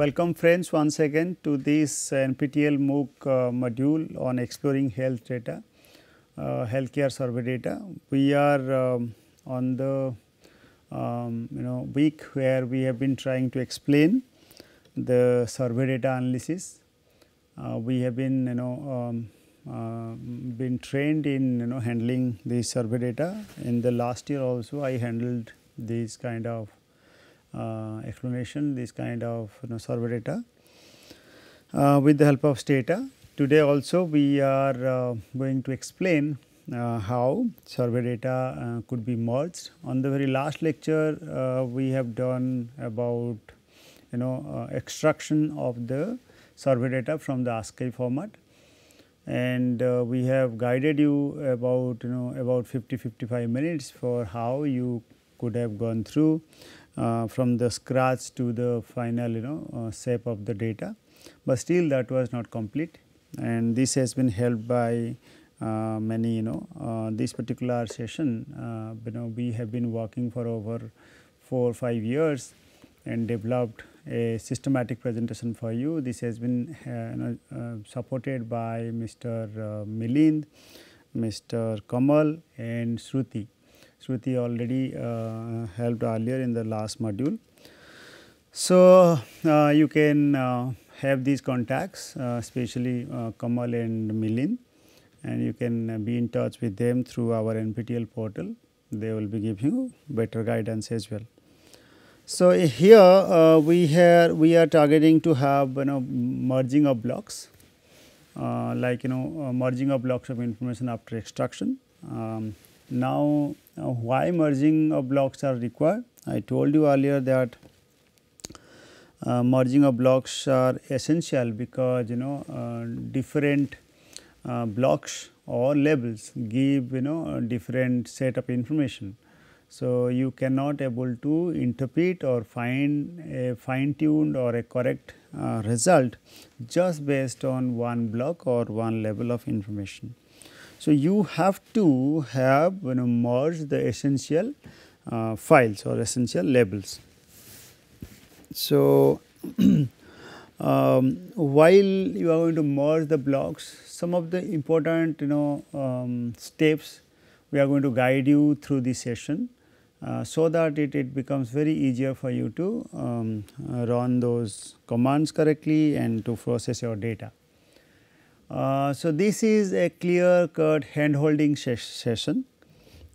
Welcome friends once again to this uh, NPTEL MOOC uh, module on exploring health data, uh, healthcare survey data. We are um, on the um, you know week where we have been trying to explain the survey data analysis. Uh, we have been you know um, uh, been trained in you know handling the survey data. In the last year also I handled these kind of uh, explanation this kind of you know, survey data uh, with the help of Stata. Today also we are uh, going to explain uh, how survey data uh, could be merged. On the very last lecture, uh, we have done about you know extraction of the survey data from the ASCII format and we have guided you about you know about 50 55 minutes for how you could have gone through uh, from the scratch to the final you know uh, shape of the data, but still that was not complete and this has been helped by uh, many you know uh, this particular session uh, you know we have been working for over 4 or 5 years and developed a systematic presentation for you this has been uh, you know, supported by mr milind mr kamal and shruti Shruti already uh, helped earlier in the last module. So, uh, you can uh, have these contacts uh, especially uh, Kamal and Milin and you can uh, be in touch with them through our NPTEL portal. They will be giving you better guidance as well. So, here we have we are targeting to have you know merging of blocks like you know merging of blocks of information after extraction. Um, now, uh, why merging of blocks are required? I told you earlier that uh, merging of blocks are essential because you know uh, different uh, blocks or labels give you know different set of information. So, you cannot able to interpret or find a fine tuned or a correct uh, result just based on one block or one level of information. So, you have to have you know merge the essential uh, files or essential labels. So, um, while you are going to merge the blocks, some of the important you know um, steps we are going to guide you through this session. Uh, so that it, it becomes very easier for you to um, run those commands correctly and to process your data. Uh, so, this is a clear cut hand holding session.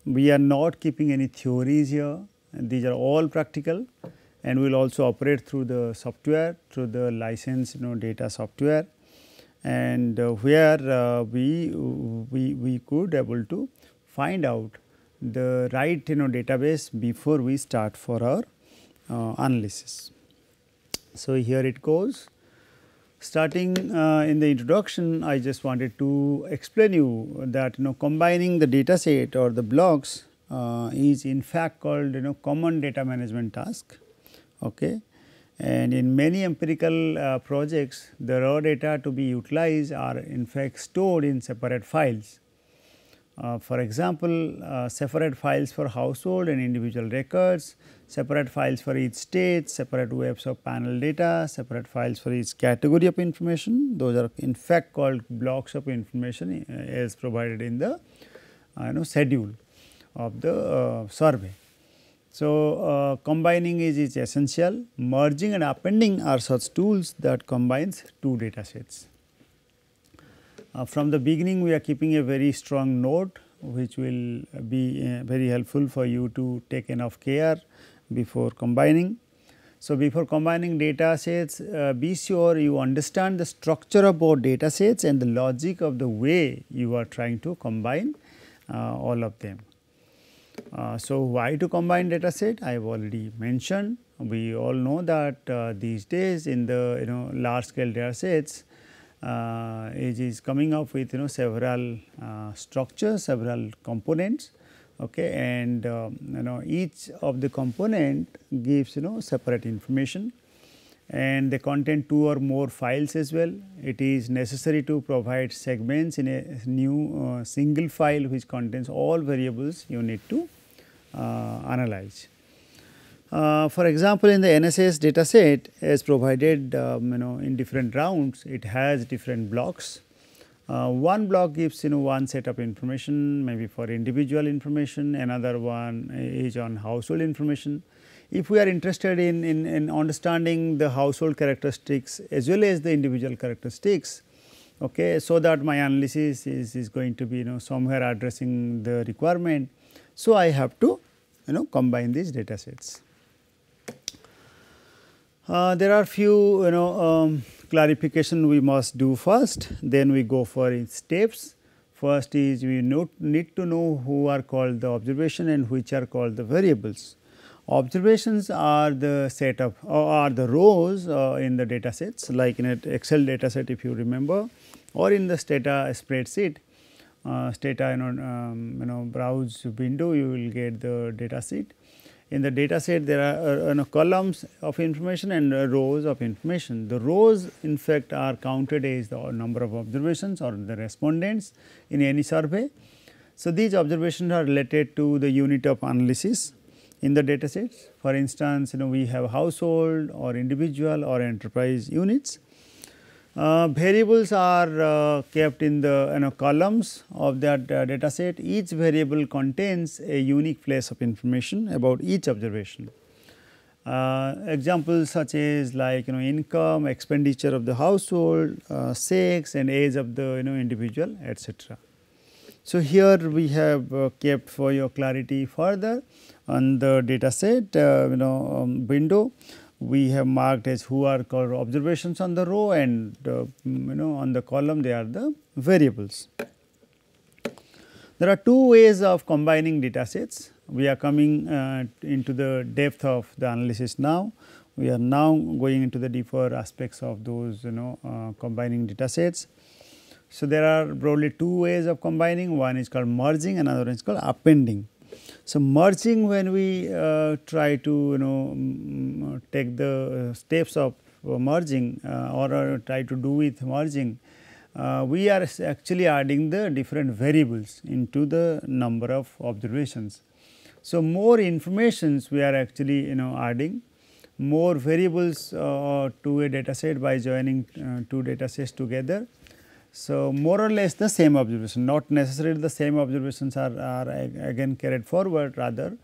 We are not keeping any theories here these are all practical and we will also operate through the software through the license you know data software and uh, where uh, we, we, we could able to find out the right you know database before we start for our uh, analysis. So, here it goes starting uh, in the introduction I just wanted to explain you that you know combining the data set or the blocks uh, is in fact called you know common data management task okay and in many empirical uh, projects the raw data to be utilized are in fact stored in separate files uh, for example, uh, separate files for household and individual records, separate files for each state, separate webs of panel data, separate files for each category of information. Those are in fact called blocks of information uh, as provided in the uh, you know schedule of the survey. So, combining is, is essential, merging and appending are such tools that combines two data sets. Uh, from the beginning we are keeping a very strong note which will be uh, very helpful for you to take enough care before combining. So, before combining data sets uh, be sure you understand the structure of both data sets and the logic of the way you are trying to combine uh, all of them. Uh, so, why to combine data set I have already mentioned we all know that uh, these days in the you know large scale data sets uh, it is coming up with you know several uh, structures, several components okay and um, you know each of the component gives you know separate information and they contain two or more files as well. It is necessary to provide segments in a new uh, single file which contains all variables you need to uh, analyze. Uh, for example, in the NSS data set, as provided um, you know in different rounds, it has different blocks. Uh, one block gives you know one set of information maybe for individual information, another one is on household information. If we are interested in, in, in understanding the household characteristics as well as the individual characteristics, okay, so that my analysis is, is going to be you know somewhere addressing the requirement. So, I have to you know combine these data sets. Uh, there are few you know um, clarification we must do first then we go for steps. First is we need to know who are called the observation and which are called the variables. Observations are the set of uh, or are the rows uh, in the data sets like in an Excel data set if you remember or in the Stata spreadsheet. Uh, Stata you know, um, you know browse window you will get the data set in the data set there are uh, columns of information and uh, rows of information. The rows in fact are counted as the number of observations or the respondents in any survey. So, these observations are related to the unit of analysis in the data sets. For instance, you know we have household or individual or enterprise units uh, variables are uh, kept in the you know, columns of that uh, data set. Each variable contains a unique place of information about each observation. Uh, examples such as like you know income, expenditure of the household, uh, sex and age of the you know individual etc. So, here we have uh, kept for your clarity further on the data set you know um, window we have marked as who are called observations on the row and uh, mm, you know on the column they are the variables. There are two ways of combining data sets. We are coming uh, into the depth of the analysis now. We are now going into the deeper aspects of those you know uh, combining data sets. So, there are broadly two ways of combining one is called merging another one is called appending. So, merging when we uh, try to you know mm, mm, uh, take the uh, steps of uh, merging uh, or, try to do with merging, uh, we are actually adding the different variables into the number of observations. So, more informations we are actually you know adding more variables to a data set by joining two data sets together so, more or less the same observation, not necessarily the same observations are, are again carried forward rather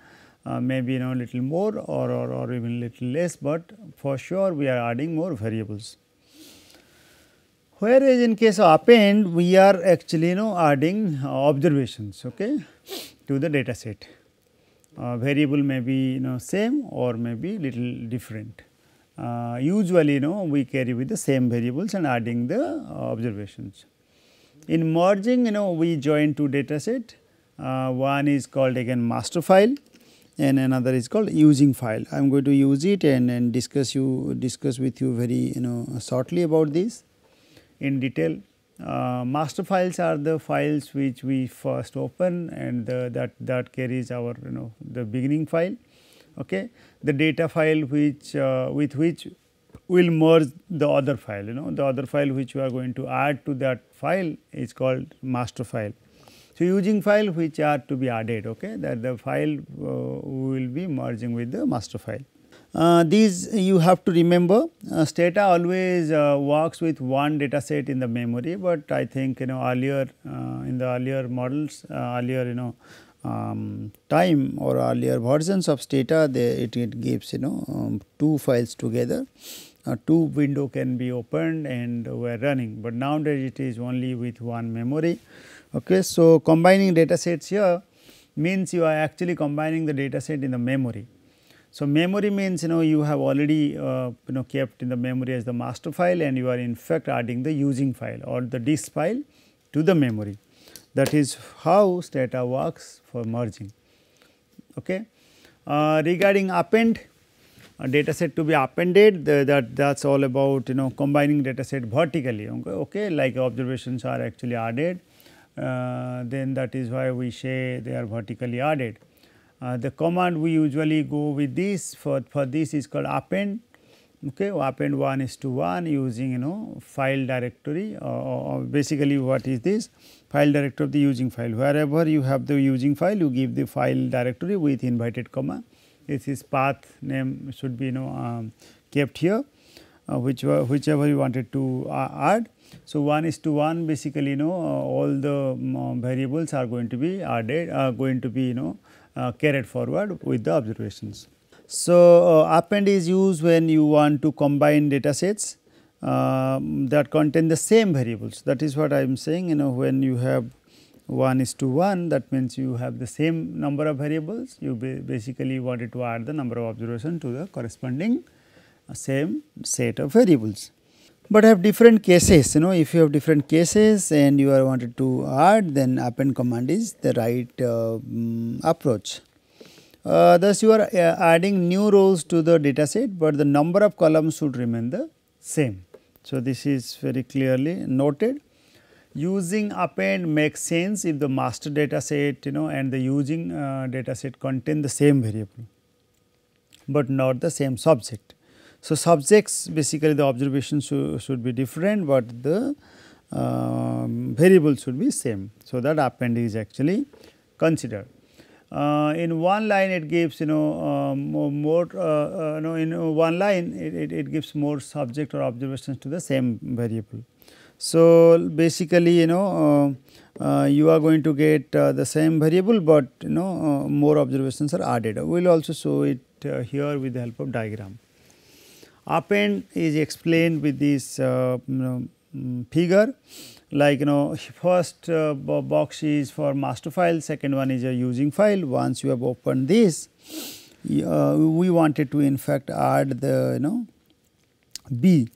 uh, maybe you know little more or, or, or even little less, but for sure we are adding more variables. Whereas in case of append, we are actually you know adding observations okay, to the data set. Uh, variable may be you know same or may be little different uh, usually you know we carry with the same variables and adding the uh, observations. In merging you know we join two data set uh, one is called again master file and another is called using file. I am going to use it and, and discuss you discuss with you very you know shortly about this in detail. Uh, master files are the files which we first open and the, that that carries our you know the beginning file okay, the data file which uh, with which we will merge the other file you know the other file which you are going to add to that file is called master file. So, using file which are to be added okay that the file uh, will be merging with the master file. Uh, these you have to remember uh, Stata always uh, works with one data set in the memory, but I think you know earlier uh, in the earlier models uh, earlier you know um, time or earlier versions of Stata, they, it, it gives you know um, two files together. Uh, two window can be opened and were running, but nowadays it is only with one memory. Okay, so combining data sets here means you are actually combining the data set in the memory. So, memory means you know you have already uh, you know kept in the memory as the master file and you are in fact adding the using file or the disk file to the memory. That is how strata works for merging. Okay. Uh, regarding append a uh, data set to be appended the, that that is all about you know combining data set vertically okay, okay like observations are actually added uh, then that is why we say they are vertically added. Uh, the command we usually go with this for, for this is called append okay, append 1 is to 1 using you know file directory or, uh, or uh, basically what is this file directory of the using file. Wherever you have the using file you give the file directory with invited comma. This is path name should be you know um, kept here uh, which uh, whichever you wanted to uh, add. So, 1 is to 1 basically you know uh, all the um, variables are going to be added are going to be you know carried forward with the observations. So, uh, append is used when you want to combine data sets um, that contain the same variables that is what I am saying you know when you have 1 is to 1 that means you have the same number of variables you ba basically wanted to add the number of observation to the corresponding uh, same set of variables. But have different cases you know if you have different cases and you are wanted to add then append command is the right uh, um, approach. Uh, thus, you are uh, adding new rows to the data set, but the number of columns should remain the same. So, this is very clearly noted. Using append makes sense if the master data set you know and the using uh, data set contain the same variable, but not the same subject. So, subjects basically the observations should, should be different, but the uh, variable should be same. So, that append is actually considered. Uh, in one line it gives you know uh, more, uh, you uh, know in one line it, it, it, gives more subject or observations to the same variable. So, basically you know uh, you are going to get the same variable, but you know more observations are added. We will also show it here with the help of diagram. Append is explained with this you know, mm, figure like you know first uh, box is for master file, second one is a using file. Once you have opened this, uh, we wanted to in fact add the you know B,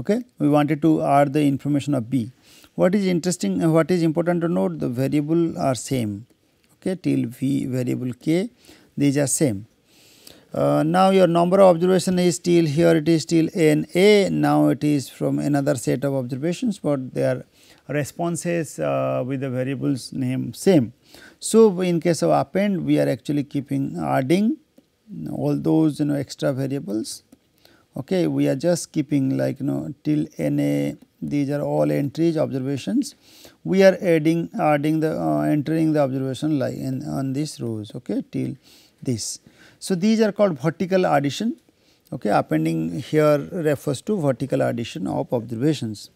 okay. We wanted to add the information of B. What is interesting what is important to note the variable are same, okay, till V variable K these are same. Uh, now your number of observation is still here it is still n a now it is from another set of observations but they are responses uh, with the variables name same. So, in case of append we are actually keeping adding all those you know extra variables okay we are just keeping like you know till na these are all entries observations we are adding adding the uh, entering the observation line in, on these rows okay till this so these are called vertical addition okay appending here refers to vertical addition of observations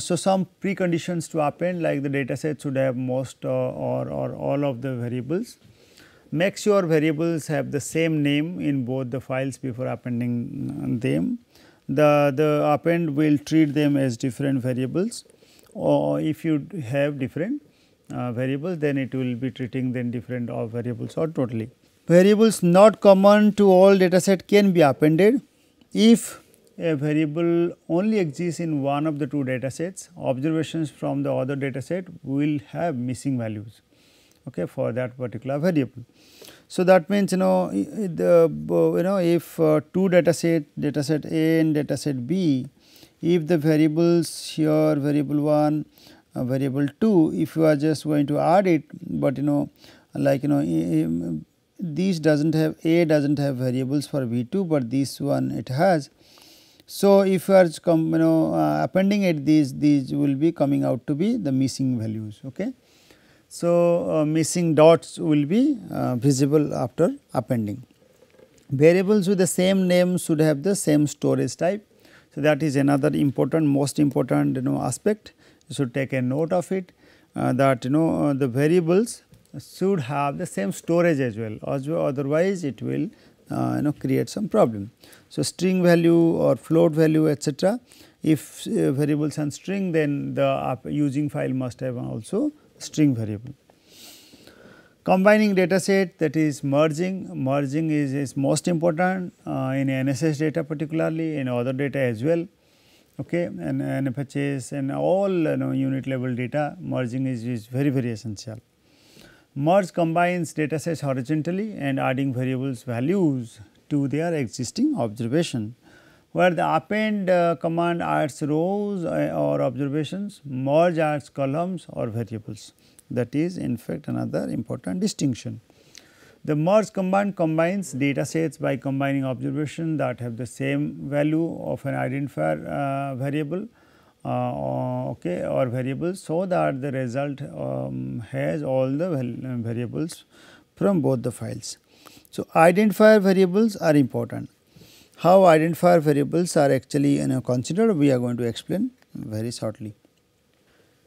so some preconditions to happen like the data set should have most uh, or, or all of the variables. Make sure variables have the same name in both the files before appending uh, them. The, the append will treat them as different variables or if you have different uh, variables then it will be treating then different of variables or totally. Variables not common to all data set can be appended if a variable only exists in one of the two data sets, observations from the other data set will have missing values okay, for that particular variable. So, that means you know the you know if uh, two data set data set A and data set B if the variables here variable 1 uh, variable 2 if you are just going to add it but you know like you know these does not have A does not have variables for V2 but this one it has so, if you are come, you know uh, appending at these, these will be coming out to be the missing values. Okay. So, uh, missing dots will be uh, visible after appending. Variables with the same name should have the same storage type. So, that is another important most important you know aspect you should take a note of it uh, that you know uh, the variables should have the same storage as well otherwise it will uh, you know create some problem. So, string value or float value etc. if uh, variables and string then the using file must have also string variable. Combining data set that is merging, merging is, is most important uh, in NSS data particularly in other data as well okay and NFHS and all you know, unit level data merging is, is very very essential merge combines datasets horizontally and adding variables values to their existing observation. Where the append uh, command adds rows uh, or observations, merge adds columns or variables. That is in fact another important distinction. The merge command combines datasets by combining observations that have the same value of an identifier uh, variable uh, uh, okay or variables so that the result um, has all the variables from both the files. So, identifier variables are important. How identifier variables are actually you know, considered we are going to explain very shortly.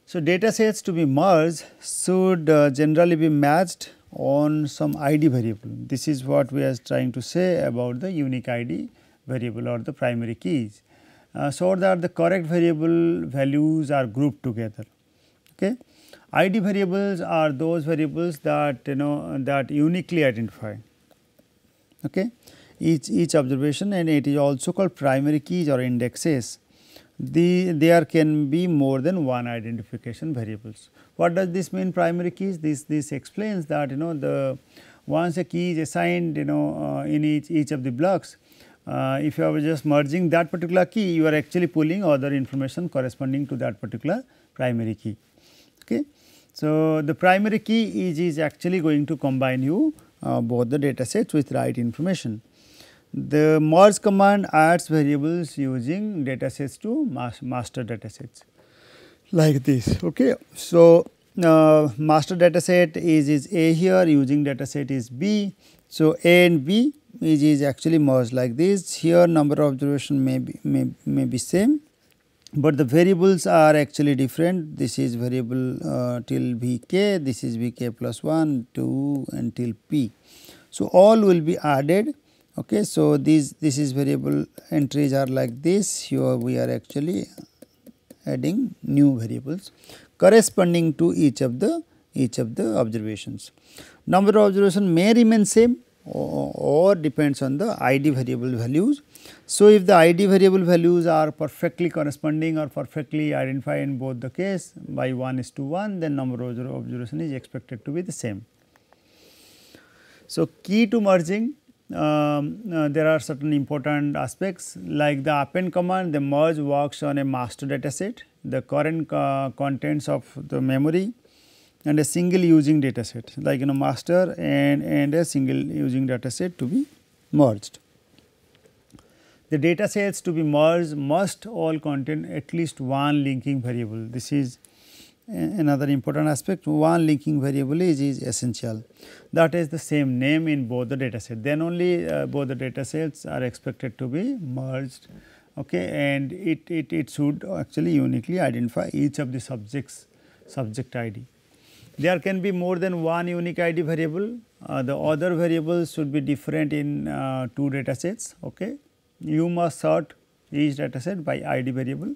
So, data sets to be merged should uh, generally be matched on some ID variable. This is what we are trying to say about the unique ID variable or the primary keys. Uh, so that the correct variable values are grouped together. Okay. ID variables are those variables that you know that uniquely identify okay, each, each observation and it is also called primary keys or indexes. The, there can be more than one identification variables. What does this mean primary keys? This, this explains that you know the once a key is assigned you know uh, in each, each of the blocks uh, if you are just merging that particular key, you are actually pulling other information corresponding to that particular primary key. Okay. So, the primary key is, is actually going to combine you uh, both the data sets with right information. The merge command adds variables using data sets to mas master data sets like this. Okay. So, uh, master data set is, is A here using data set is B so, A and B is, is actually merged like this here number of observation may be may, may be same, but the variables are actually different this is variable uh, till Vk this is Vk plus 1 2 until P. So, all will be added okay. So, these this is variable entries are like this here we are actually adding new variables corresponding to each of the each of the observations. Number of observation may remain same or, or depends on the ID variable values. So, if the ID variable values are perfectly corresponding or perfectly identified in both the case by 1 is to 1 then number of observation is expected to be the same. So, key to merging um, uh, there are certain important aspects like the append command the merge works on a master dataset, the current uh, contents of the memory and a single using data set like you know master and, and a single using data set to be merged. The data sets to be merged must all contain at least one linking variable. This is another important aspect one linking variable is, is essential that is the same name in both the data set then only uh, both the data sets are expected to be merged okay and it, it, it should actually uniquely identify each of the subjects subject id. There can be more than one unique ID variable. Uh, the other variables should be different in uh, two data sets. Okay. You must sort each data set by ID variable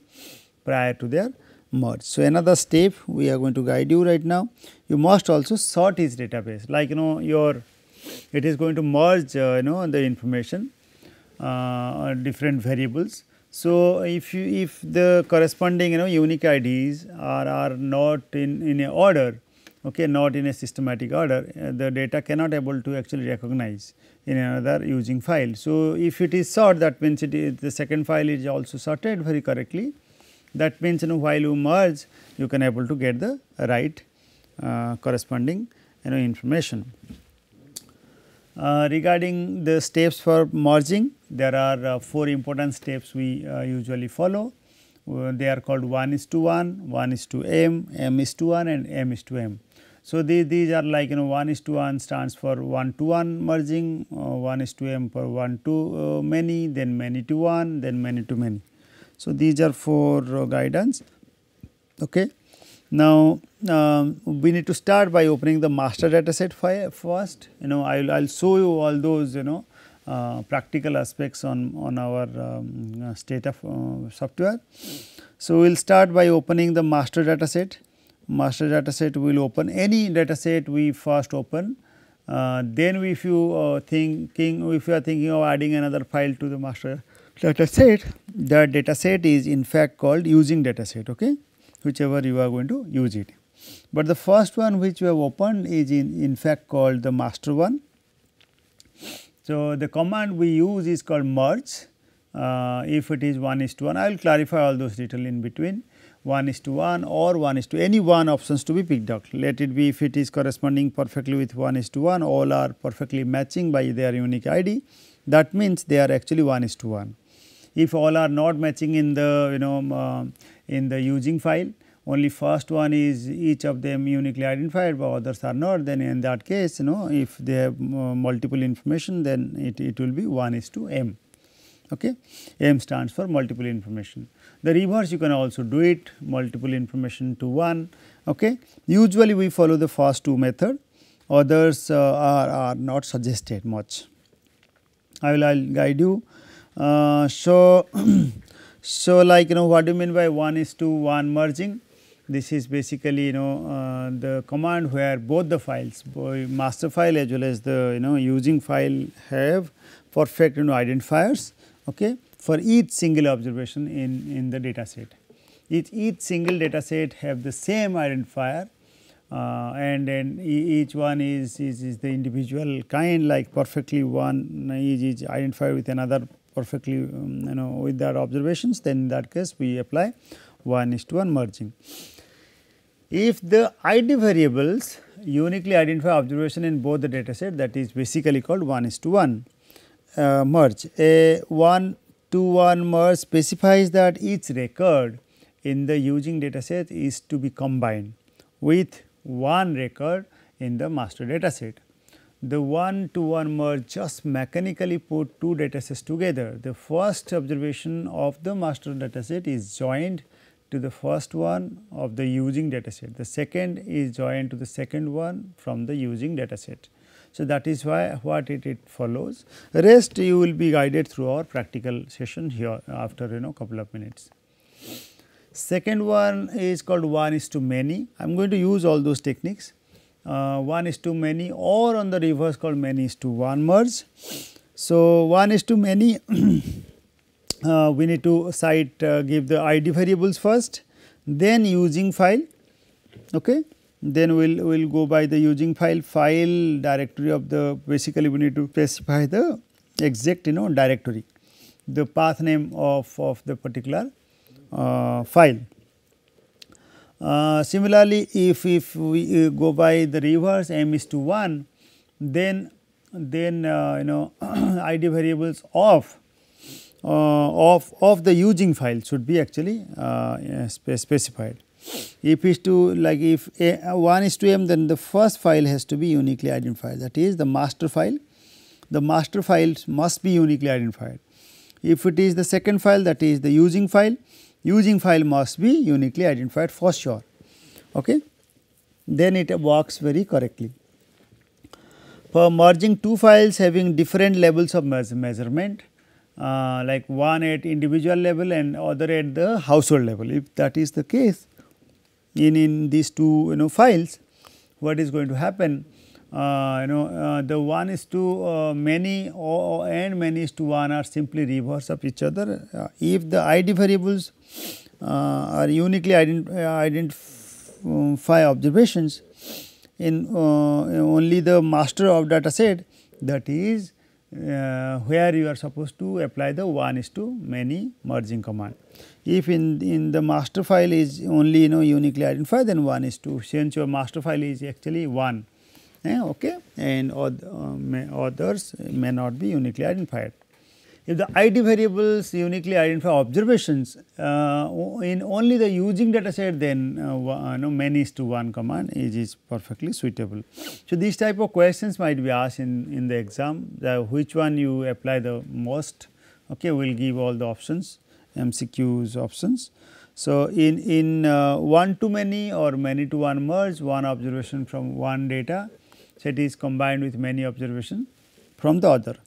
prior to their merge. So, another step we are going to guide you right now. You must also sort each database like you know your it is going to merge uh, you know the information uh, different variables. So, if you if the corresponding you know unique IDs are, are not in, in a order okay, not in a systematic order, uh, the data cannot able to actually recognize in another using file. So, if it is sort that means it is the second file is also sorted very correctly that means you know while you merge you can able to get the right uh, corresponding you know information. Uh, regarding the steps for merging there are uh, 4 important steps we uh, usually follow uh, they are called 1 is to 1, 1 is to m, m is to 1 and m is to m. So, these, these are like you know 1 is to 1 stands for 1 to 1 merging, uh, 1 is to m for 1 to uh, many, then many to 1, then many to many. So, these are for uh, guidance. Okay. Now, um, we need to start by opening the master dataset file first. You know, I will I'll show you all those you know uh, practical aspects on, on our um, uh, state of uh, software. So, we will start by opening the master dataset master data set will open any data set we first open. Uh, then if you uh, thinking if you are thinking of adding another file to the master data set the data set is in fact called using data set okay whichever you are going to use it but the first one which you have opened is in in fact called the master one so the command we use is called merge uh, if it is 1 is to 1 i will clarify all those detail in between 1 is to 1 or 1 is to any one options to be picked out. Let it be if it is corresponding perfectly with 1 is to 1 all are perfectly matching by their unique ID that means they are actually 1 is to 1. If all are not matching in the you know um, uh, in the using file only first one is each of them uniquely identified but others are not then in that case you know if they have uh, multiple information then it, it will be 1 is to m okay m stands for multiple information. The reverse you can also do it multiple information to one. Okay. Usually we follow the first two method others uh, are, are not suggested much. I will I'll guide you. Uh, so, so like you know what do you mean by 1 is to 1 merging? This is basically you know uh, the command where both the files master file as well as the you know using file have perfect you know identifiers okay for each single observation in, in the data set. Each, each single data set have the same identifier uh, and then each one is, is, is the individual kind like perfectly one is, is identified with another perfectly um, you know with that observations then in that case we apply 1 is to 1 merging. If the ID variables uniquely identify observation in both the data set that is basically called 1 is to 1 uh, merge a one Two-one merge specifies that each record in the using dataset is to be combined with one record in the master dataset. The 1 to 1 merge just mechanically put two datasets together. The first observation of the master dataset is joined to the first one of the using dataset. The second is joined to the second one from the using dataset. So, that is why what it, it follows rest you will be guided through our practical session here after you know couple of minutes. Second one is called one is to many I am going to use all those techniques uh, one is to many or on the reverse called many is to one merge. So, one is to many uh, we need to cite uh, give the id variables first then using file okay then we will we'll go by the using file file directory of the basically we need to specify the exact you know directory the path name of, of the particular uh, file. Uh, similarly, if, if we uh, go by the reverse m is to 1 then then uh, you know id variables of uh, of of the using file should be actually uh, specified. If is to like if a, 1 is to m then the first file has to be uniquely identified that is the master file. The master files must be uniquely identified. If it is the second file that is the using file, using file must be uniquely identified for sure. Okay? Then it works very correctly. For merging two files having different levels of measurement, uh, like one at individual level and other at the household level. If that is the case, in, in these two you know files, what is going to happen? Uh, you know uh, the 1 is to uh, many or, and many is to 1 are simply reverse of each other. Uh, if the id variables uh, are uniquely ident uh, identify observations in only the master of data set that is uh, where you are supposed to apply the one is to many merging command. If in, in the master file is only you know uniquely identified then one is to since your master file is actually one eh, okay and uh, others may not be uniquely identified. If the ID variables uniquely identify observations uh, in only the using data set then uh, you know, many is to 1 command is, is perfectly suitable. So, these type of questions might be asked in, in the exam the, which one you apply the most okay we will give all the options MCQs options. So, in, in uh, one to many or many to one merge one observation from one data set is combined with many observation from the other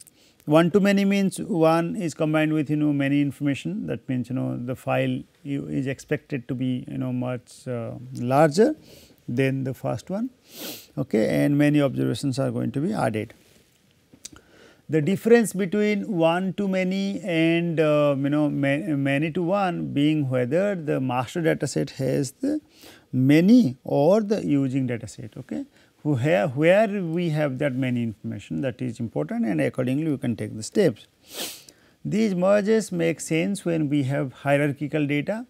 one to many means one is combined with you know many information that means you know the file is expected to be you know much uh, larger than the first one okay and many observations are going to be added the difference between one to many and uh, you know ma many to one being whether the master data set has the many or the using data set okay where, where we have that many information that is important and accordingly we can take the steps. These merges make sense when we have hierarchical data.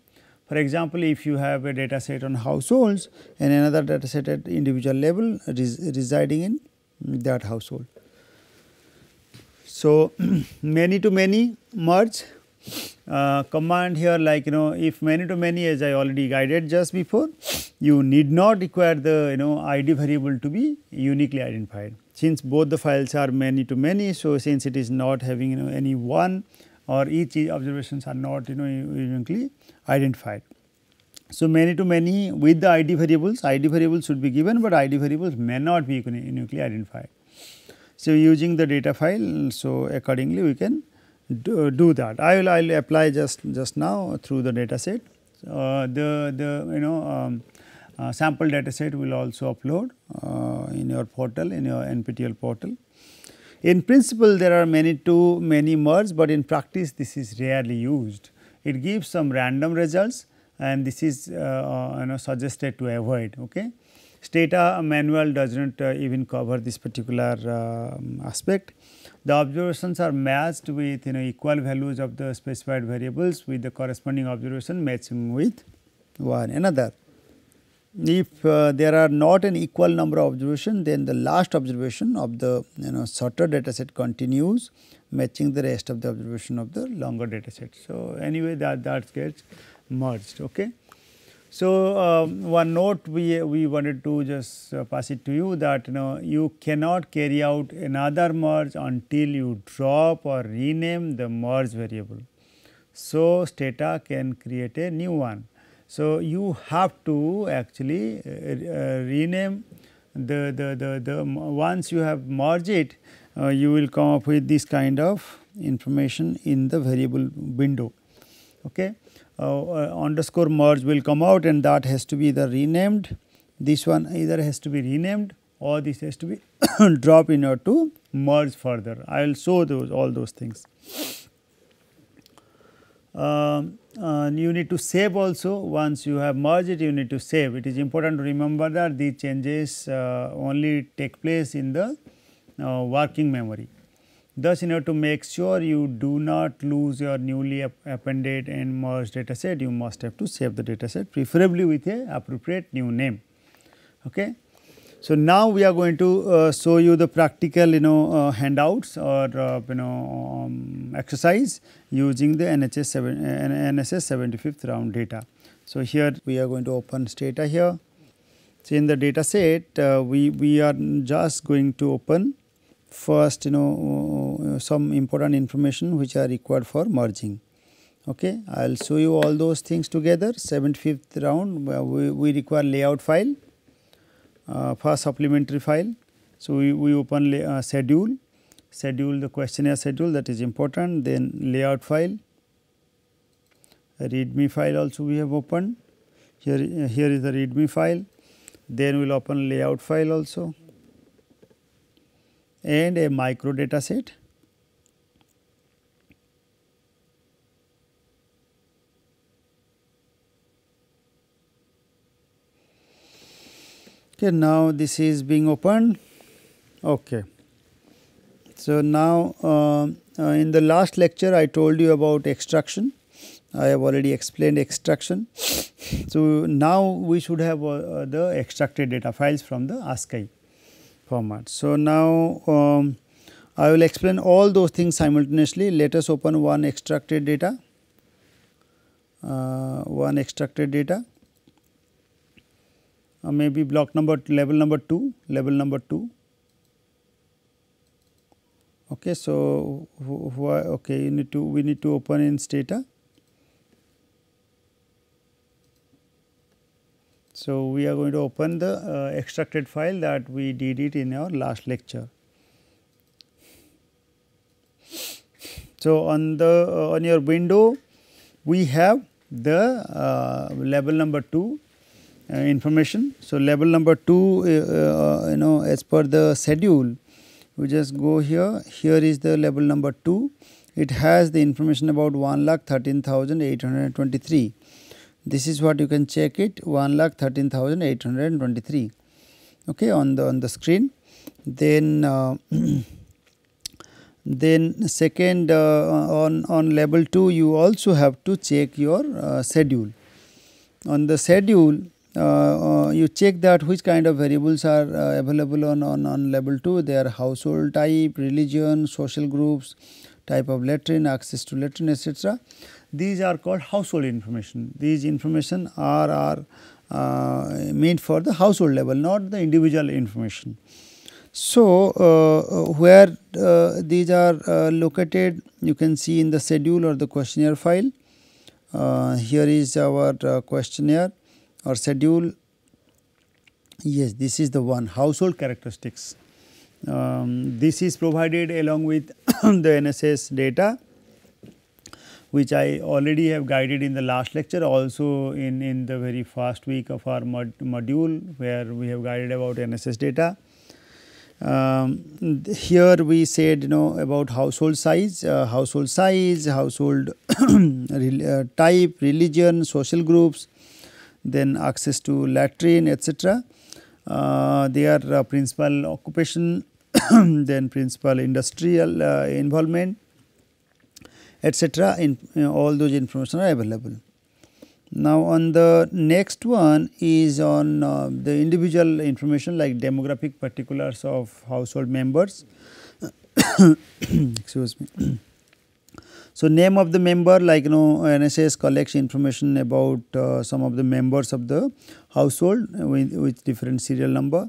For example, if you have a data set on households and another data set at individual level res residing in that household. So, many to many merge uh, command here like you know if many to many as I already guided just before you need not require the you know id variable to be uniquely identified. Since both the files are many to many so since it is not having you know any one or each observations are not you know uniquely identified. So, many to many with the id variables id variables should be given, but id variables may not be uniquely identified. So, using the data file so accordingly we can do, do that. I will, I will apply just, just now through the data set. Uh, the, the you know um, uh, sample data set will also upload uh, in your portal, in your NPTEL portal. In principle there are many too many merge, but in practice this is rarely used. It gives some random results and this is uh, uh, you know suggested to avoid. Okay. Stata manual does not uh, even cover this particular um, aspect the observations are matched with you know equal values of the specified variables with the corresponding observation matching with one another. If uh, there are not an equal number of observations, then the last observation of the you know shorter data set continues matching the rest of the observation of the longer data set. So, anyway that that gets merged. Okay. So, uh, one note we, we wanted to just uh, pass it to you that you know you cannot carry out another merge until you drop or rename the merge variable. So, Stata can create a new one. So, you have to actually uh, uh rename the, the, the, the, once you have merged it uh, you will come up with this kind of information in the variable window. Okay. Uh, uh, underscore merge will come out and that has to be either renamed this one either has to be renamed or this has to be drop in order to merge further. I will show those all those things. Um, uh, you need to save also once you have merged it you need to save. It is important to remember that these changes uh, only take place in the uh, working memory. Thus, in order to make sure you do not lose your newly appended and merged data set, you must have to save the data set preferably with a appropriate new name. Okay. So, now we are going to uh, show you the practical you know uh, handouts or uh, you know um, exercise using the NHS, 7, NSS 75th round data. So, here we are going to open data here. So, in the data set uh, we, we are just going to open first you know some important information which are required for merging okay i will show you all those things together 75th round we, we require layout file uh, first supplementary file so we, we open uh, schedule schedule the questionnaire schedule that is important then layout file readme file also we have opened here here is the readme file then we will open layout file also and a micro data set. Okay, now this is being opened. Okay. So, now uh, uh, in the last lecture I told you about extraction. I have already explained extraction. So, now we should have uh, the extracted data files from the ASCII format. So, now um, I will explain all those things simultaneously. Let us open one extracted data, uh, one extracted data, uh, maybe block number level number 2, level number 2. Okay, so, okay, you need to we need to open in stata. So, we are going to open the uh, extracted file that we did it in our last lecture. So, on the uh, on your window we have the uh, label number 2 uh, information. So, label number 2 uh, uh, you know as per the schedule we just go here here is the label number 2 it has the information about 1,13,823 this is what you can check it 1,13,823 okay, on, the, on the screen. Then uh, then second uh, on on level 2 you also have to check your uh, schedule on the schedule uh, uh you check that which kind of variables are uh, available on, on, on level 2 they are household type religion social groups type of latrine access to latrine etc these are called household information. These information are, are uh, made for the household level, not the individual information. So, uh, uh where uh, these are uh, located, you can see in the schedule or the questionnaire file. Uh, here is our questionnaire or schedule. Yes, this is the one household characteristics. Um, this is provided along with the NSS data which I already have guided in the last lecture also in, in the very first week of our mod module where we have guided about NSS data. Um, here we said you know about household size, uh, household size, household uh, type, religion, social groups, then access to latrine etc. Uh, their uh, principal occupation, then principal industrial uh, involvement, etc. In you know, all those information are available. Now, on the next one is on uh, the individual information like demographic particulars of household members. Excuse me. so, name of the member like you know NSS collects information about uh, some of the members of the household with, with different serial number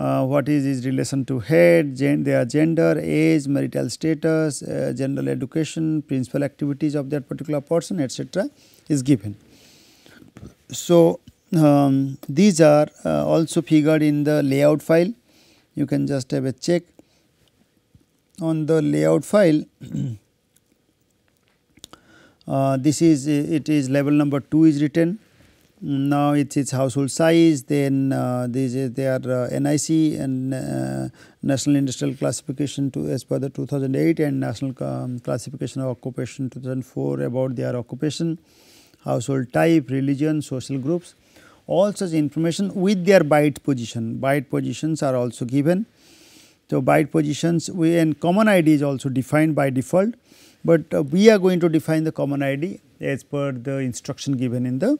uh, what is his relation to head, gen their gender, age, marital status, uh, general education, principal activities of that particular person etc. is given. So, um, these are uh, also figured in the layout file, you can just have a check on the layout file. Uh, this is it is level number 2 is written now it's its household size then uh, these they are uh, NIC and uh, national industrial classification to as per the 2008 and national um, classification of occupation 2004 about their occupation household type religion social groups all such information with their byte position byte positions are also given so byte positions we and common id is also defined by default but uh, we are going to define the common id as per the instruction given in the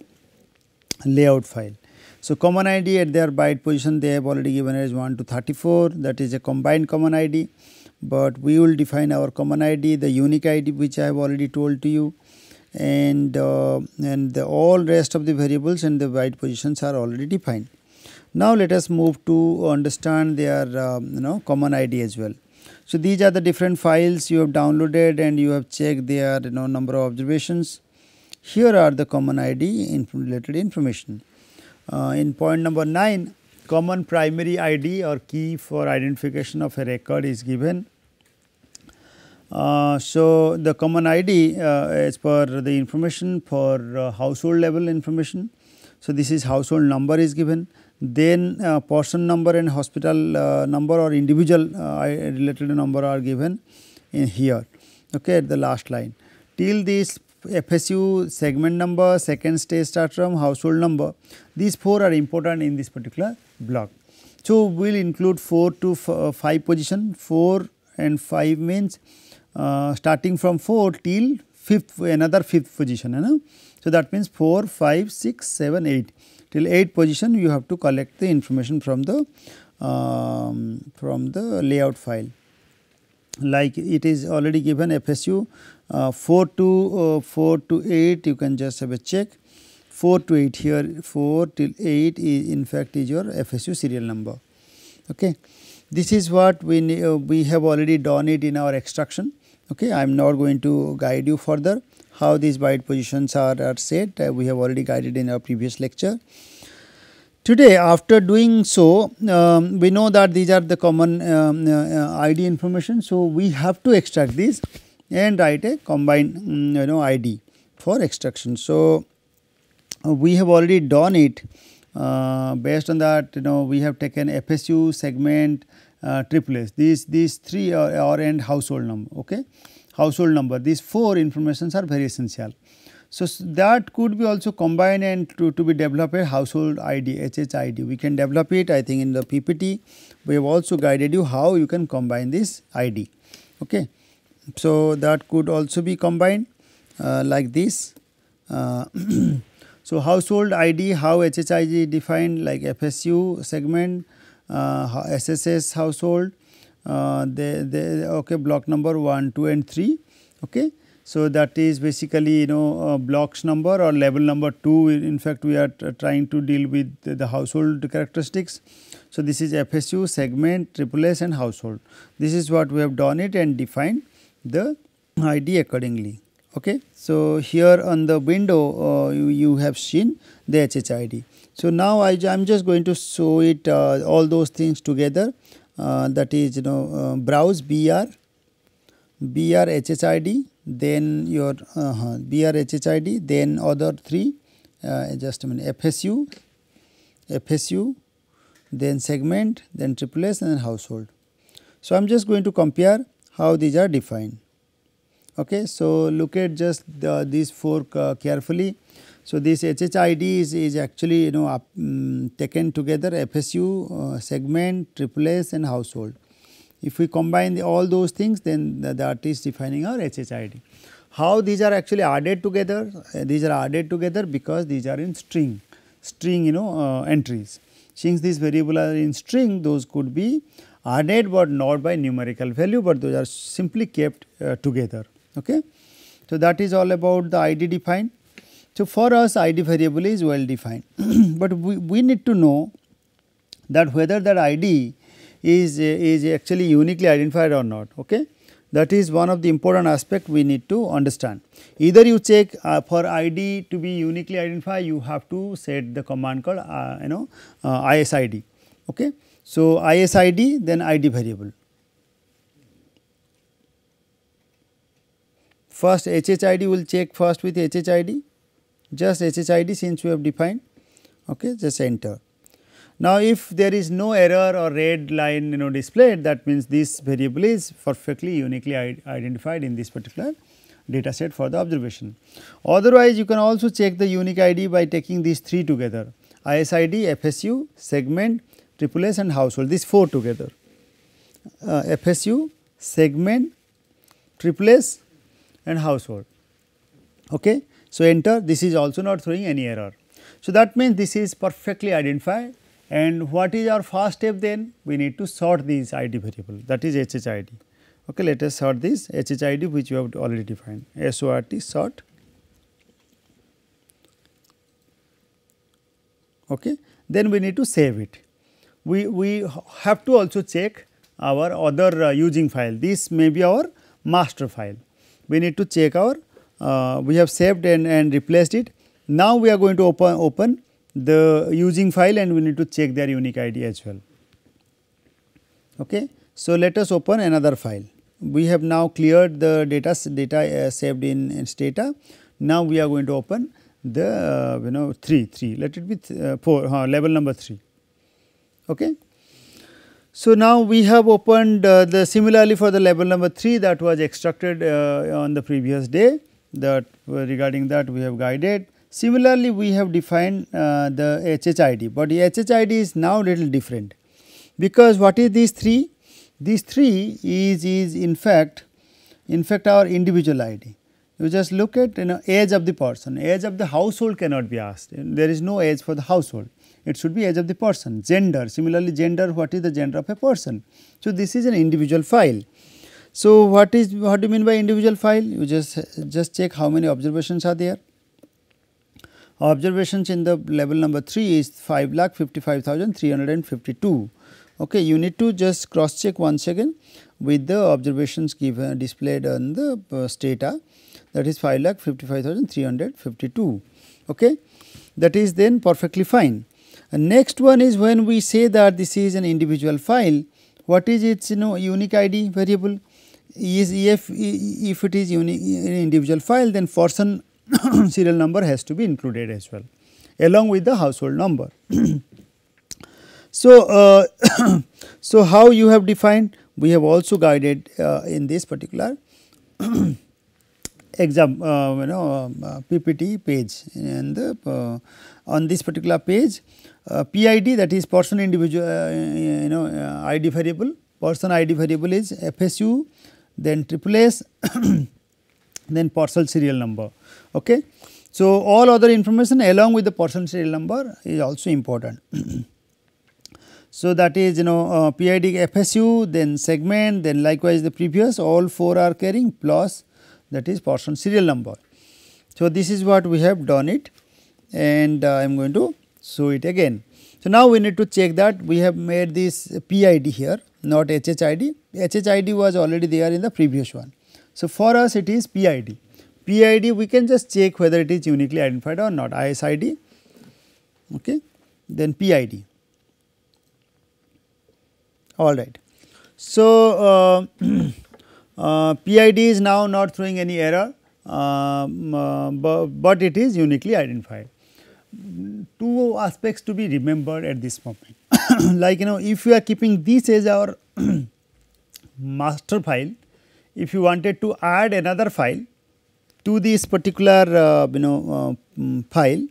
layout file. So, common ID at their byte position they have already given as 1 to 34 that is a combined common ID but we will define our common ID the unique ID which I have already told to you and uh, and the all rest of the variables and the byte positions are already defined. Now, let us move to understand their uh, you know common ID as well. So, these are the different files you have downloaded and you have checked their you know number of observations. Here are the common ID inf related information. Uh, in point number 9, common primary ID or key for identification of a record is given. Uh, so, the common ID uh, for the information for uh, household level information. So, this is household number is given then uh, person number and hospital uh, number or individual uh, related number are given in here okay, at the last line. Till this FSU segment number, second stage start from household number. These four are important in this particular block. So, we will include 4 to uh, 5 position, 4 and 5 means uh, starting from 4 till 5th another 5th position. You know? So, that means 4, 5, 6, 7, 8 till 8 position you have to collect the information from the um, from the layout file like it is already given FSU uh, 4 to uh, 4 to 8 you can just have a check 4 to 8 here 4 till 8 is in fact is your FSU serial number okay this is what we uh, we have already done it in our extraction okay i am not going to guide you further how these byte positions are, are set uh, we have already guided in our previous lecture Today, after doing so, um, we know that these are the common um, uh, uh ID information. So, we have to extract these and write a combined um, you know ID for extraction. So, uh, we have already done it uh, based on that you know we have taken FSU segment uh, triplets these these three are, are and household number okay household number these four informations are very essential. So, that could be also combined and to, to be developed a household ID, HHID. We can develop it I think in the PPT. We have also guided you how you can combine this ID. Okay. So, that could also be combined uh, like this. Uh, so, household ID, how HHID defined like FSU segment, uh, SSS household, they, uh, they, okay, block number 1, 2 and 3. Okay. So, that is basically you know uh, blocks number or level number 2 in fact we are trying to deal with the, the household characteristics. So, this is FSU segment triple S and household this is what we have done it and defined the ID accordingly. Okay. So, here on the window uh, you, you have seen the HHID. So, now I am just going to show it uh, all those things together uh, that is you know uh, browse BR, BR HHID then your uh, uh-huh, BRHHID, then other three uh, just I mean FSU, FSU, then segment, then triple S and then household. So, I am just going to compare how these are defined. Okay, so look at just the, these four uh, carefully. So, this HHID is, is actually you know up, um, taken together FSU, uh, segment, triple S and household. If we combine the, all those things then the, the is defining our HHID. How these are actually added together? Uh, these are added together because these are in string, string you know uh, entries. Since these variables are in string those could be added but not by numerical value but those are simply kept uh, together. Okay? So, that is all about the ID defined. So, for us ID variable is well defined, but we, we need to know that whether that ID is, is actually uniquely identified or not. Okay? That is one of the important aspect we need to understand. Either you check uh, for ID to be uniquely identified, you have to set the command called uh, you know uh, ISID. Okay? So, ISID then ID variable. First HHID will check first with HHID, just HHID since we have defined, okay, just enter. Now, if there is no error or red line you know displayed that means this variable is perfectly uniquely identified in this particular data set for the observation. Otherwise, you can also check the unique ID by taking these 3 together ISID, FSU, segment, triple S and household these 4 together uh, FSU, segment, triple S and household. Okay. So, enter this is also not throwing any error. So, that means this is perfectly identified and what is our first step then? We need to sort these ID variable that is HHID. Okay, let us sort this HHID which we have already defined SORT sort. Okay. Then we need to save it. We, we have to also check our other uh, using file. This may be our master file. We need to check our, uh, we have saved and, and replaced it. Now, we are going to open, open the using file and we need to check their unique ID as well. Okay. So, let us open another file. We have now cleared the data data uh, saved in, in Now, we are going to open the uh, you know 3 3 let it be uh, 4 uh, level number 3 okay so now we have opened uh, the similarly for the level number 3 that was extracted uh, on the previous day that uh, regarding that we have guided Similarly, we have defined uh, the HHID, but the HHID is now little different because what is these three? These three is is in fact in fact our individual ID. You just look at you know age of the person, age of the household cannot be asked. There is no age for the household. It should be age of the person. Gender, similarly gender, what is the gender of a person? So this is an individual file. So what is what do you mean by individual file? You just just check how many observations are there Observations in the level number 3 is 5 lakh 55,352. Okay, you need to just cross check once again with the observations given displayed on the uh, stata that is 5 lakh 55,352. Okay, that is then perfectly fine. And next one is when we say that this is an individual file, what is its you know unique ID variable? Is if if it is unique uh, individual file, then person serial number has to be included as well along with the household number. so, uh, so how you have defined? We have also guided uh, in this particular exam, uh, you know, um, uh, PPT page and the, uh, on this particular page, uh, PID that is person individual, you know, ID variable, person ID variable is FSU, then triple S, then parcel serial number. Okay. So, all other information along with the portion serial number is also important. so, that is you know uh, PID FSU then segment then likewise the previous all 4 are carrying plus that is person serial number. So, this is what we have done it and uh, I am going to show it again. So, now we need to check that we have made this PID here not HHID, HHID was already there in the previous one. So, for us it is PID. PID we can just check whether it is uniquely identified or not ISID okay then PID all right. So, uh, uh, PID is now not throwing any error um, uh, but, but it is uniquely identified. Two aspects to be remembered at this moment like you know if you are keeping this as our master file if you wanted to add another file to this particular uh, you know uh, mm, file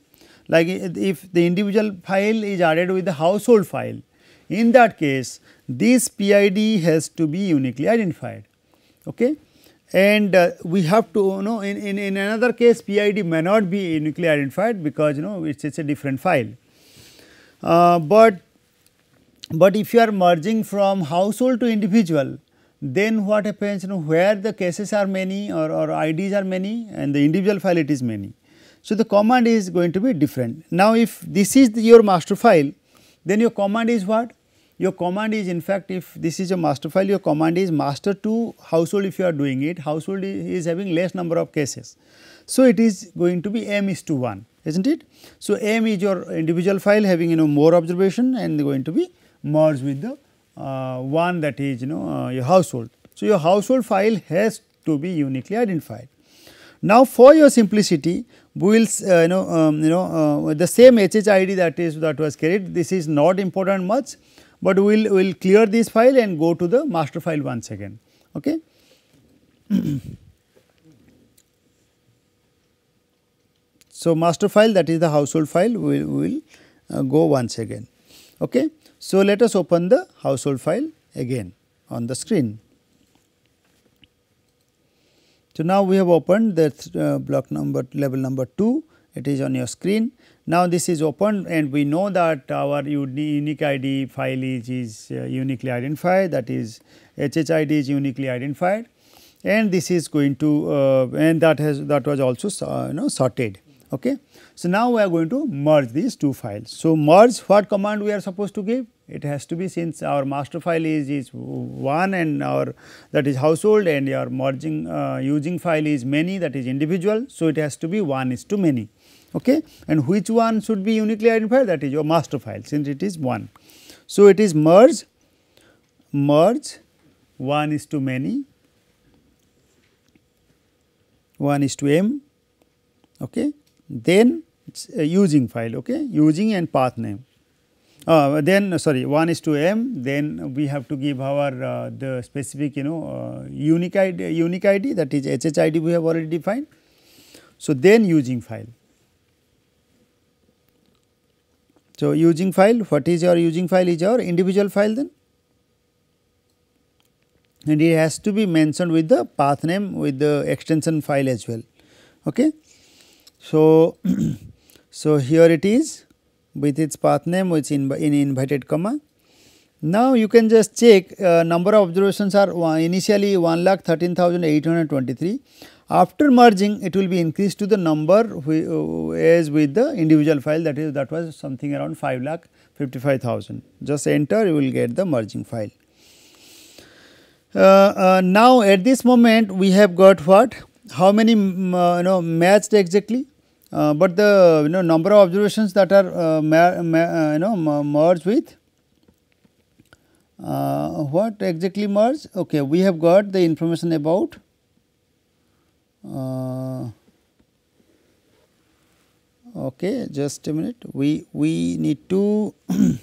like if the individual file is added with the household file in that case this PID has to be uniquely identified okay and uh, we have to you know in, in, in another case PID may not be uniquely identified because you know it is a different file. Uh, but, but if you are merging from household to individual then what happens you know where the cases are many or, or IDs are many and the individual file it is many. So, the command is going to be different. Now, if this is the, your master file then your command is what? Your command is in fact if this is your master file your command is master to household if you are doing it household is having less number of cases. So, it is going to be m is to 1 is not it. So, m is your individual file having you know more observation and going to be merged with the uh, one that is you know uh, your household. So, your household file has to be uniquely identified. Now, for your simplicity, we will uh, you know um, you know uh, the same HHID that is that was carried. This is not important much, but we'll will clear this file and go to the master file once again. Okay. so master file that is the household file. We will we'll, uh, go once again. Okay. So, let us open the household file again on the screen. So, now we have opened the uh, block number level number 2 it is on your screen. Now, this is open and we know that our unique ID file is, is uh, uniquely identified that is HHID is uniquely identified and this is going to uh, and that has that was also uh, you know sorted. Okay. So, now we are going to merge these two files. So, merge what command we are supposed to give? It has to be since our master file is, is one and our that is household and your merging uh, using file is many that is individual. So, it has to be one is to many okay and which one should be uniquely identified that is your master file since it is one. So, it is merge merge 1 is to many 1 is to m okay then using file okay using and path name uh, then uh, sorry 1 is to m then we have to give our uh, the specific you know uh, unique ID, unique ID that is HHID we have already defined. So, then using file. So, using file what is your using file is your individual file then and it has to be mentioned with the path name with the extension file as well. Okay. So, So, here it is with its path name which in, in invited comma. Now, you can just check uh, number of observations are one, initially 1,13,823. After merging, it will be increased to the number uh, as with the individual file that is that was something around 5 lakh 55,000. Just enter, you will get the merging file. Uh, uh, now, at this moment, we have got what? How many mm, uh, you know matched exactly? Uh, but the you know number of observations that are uh, ma ma uh, you know merged with uh, what exactly merge okay we have got the information about uh, okay just a minute we we need to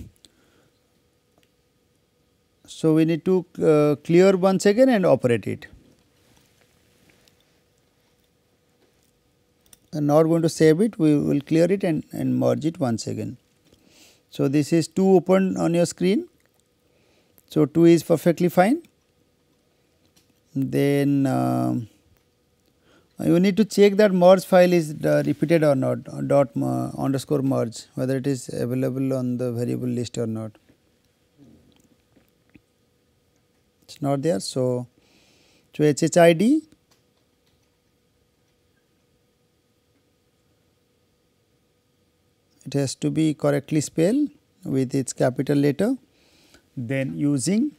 so we need to clear once again and operate it not going to save it we will clear it and, and merge it once again. So, this is 2 open on your screen. So, 2 is perfectly fine. Then uh, you need to check that merge file is uh, repeated or not uh, dot uh, underscore merge whether it is available on the variable list or not. It is not there. So, so HHID it has to be correctly spelled with its capital letter then using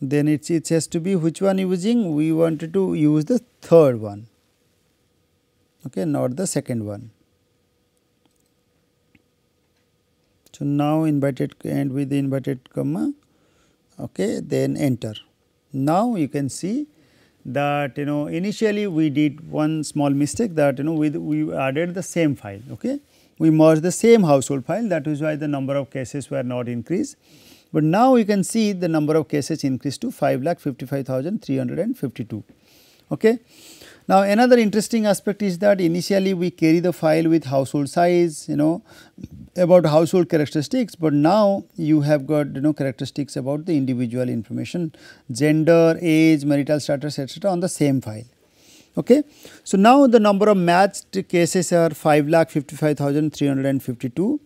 then it, it has to be which one using we wanted to use the third one okay not the second one so now inverted and with the inverted comma okay then enter now you can see that you know initially we did one small mistake that you know we, we added the same file okay we merged the same household file that is why the number of cases were not increased but now you can see the number of cases increased to 5 lakh 55,352 okay now, another interesting aspect is that initially we carry the file with household size, you know, about household characteristics, but now you have got, you know, characteristics about the individual information, gender, age, marital status, etc. on the same file. Okay. So, now the number of matched cases are 5 lakh 55,352.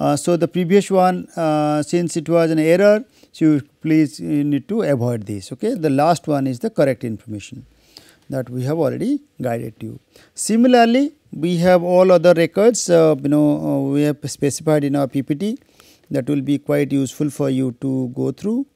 Uh, so, the previous one uh, since it was an error, so you please you need to avoid this. Okay. The last one is the correct information that we have already guided you. Similarly, we have all other records uh, you know uh, we have specified in our PPT that will be quite useful for you to go through.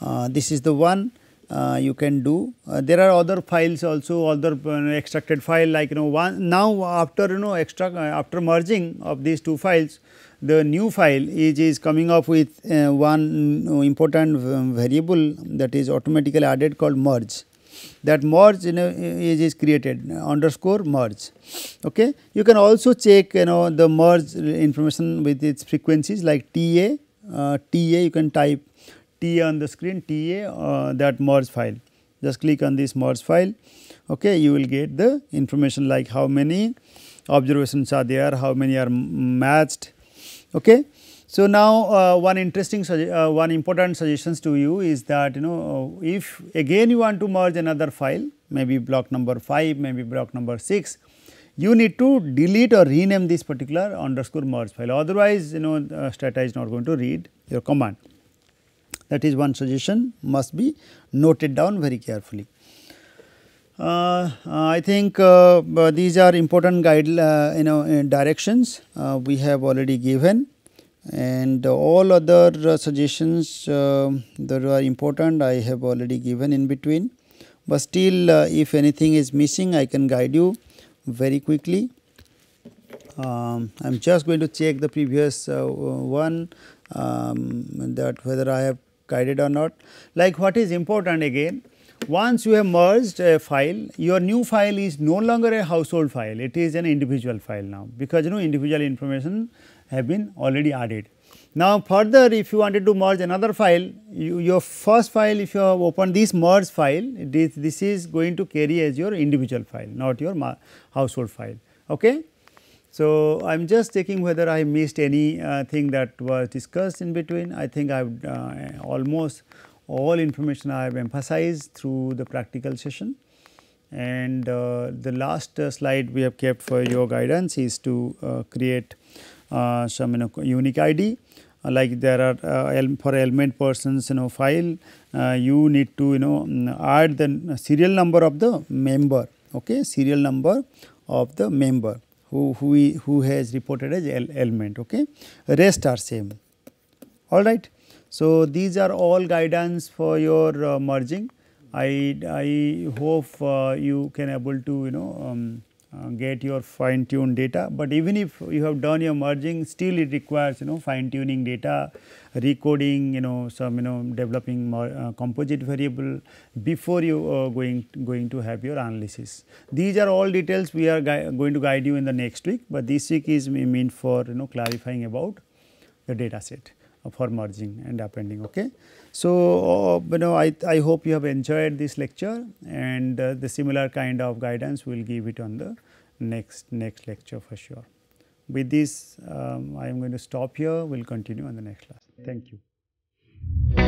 Uh, this is the one uh, you can do. Uh, there are other files also other uh, extracted file like you know one now after you know uh, after merging of these two files the new file is, is coming up with one important variable that is automatically added called merge that merge you know, is, is created underscore merge. Okay. You can also check you know the merge information with its frequencies like TA, uh, TA you can type TA on the screen TA uh, that merge file just click on this merge file okay you will get the information like how many observations are there how many are matched okay so, now uh, one interesting uh, one important suggestions to you is that you know uh, if again you want to merge another file maybe block number 5 maybe block number 6 you need to delete or rename this particular underscore merge file otherwise you know uh, strata is not going to read your command that is one suggestion must be noted down very carefully. Uh, I think uh, uh these are important guide uh, you know directions we have already given and all other uh, suggestions um, that are important I have already given in between but still uh, if anything is missing I can guide you very quickly. Um, I am just going to check the previous uh, one um, that whether I have guided or not. Like what is important again once you have merged a file, your new file is no longer a household file, it is an individual file now because you know individual information have been already added. Now, further if you wanted to merge another file, you, your first file if you have opened this merge file, this, this is going to carry as your individual file, not your household file. Okay? So, I am just checking whether I missed any uh, thing that was discussed in between. I think I have uh, almost all information I have emphasized through the practical session and uh, the last uh, slide we have kept for your guidance is to uh, create uh, some you know unique ID uh, like there are uh, for element persons you know file you need to you know mm, add the serial number of the member okay serial number of the member who who who has reported as element okay rest are same all right so these are all guidance for your merging i i hope you can able to you know um, uh, get your fine tuned data. But even if you have done your merging still it requires you know fine tuning data, recoding you know some you know developing more uh, composite variable before you are uh, going going to have your analysis. These are all details we are going to guide you in the next week but this week is meant for you know clarifying about the data set uh, for merging and appending okay. So, uh, you know I, I hope you have enjoyed this lecture and uh, the similar kind of guidance we will give it on the next next lecture for sure. With this um, I am going to stop here, we will continue on the next class. Thank you.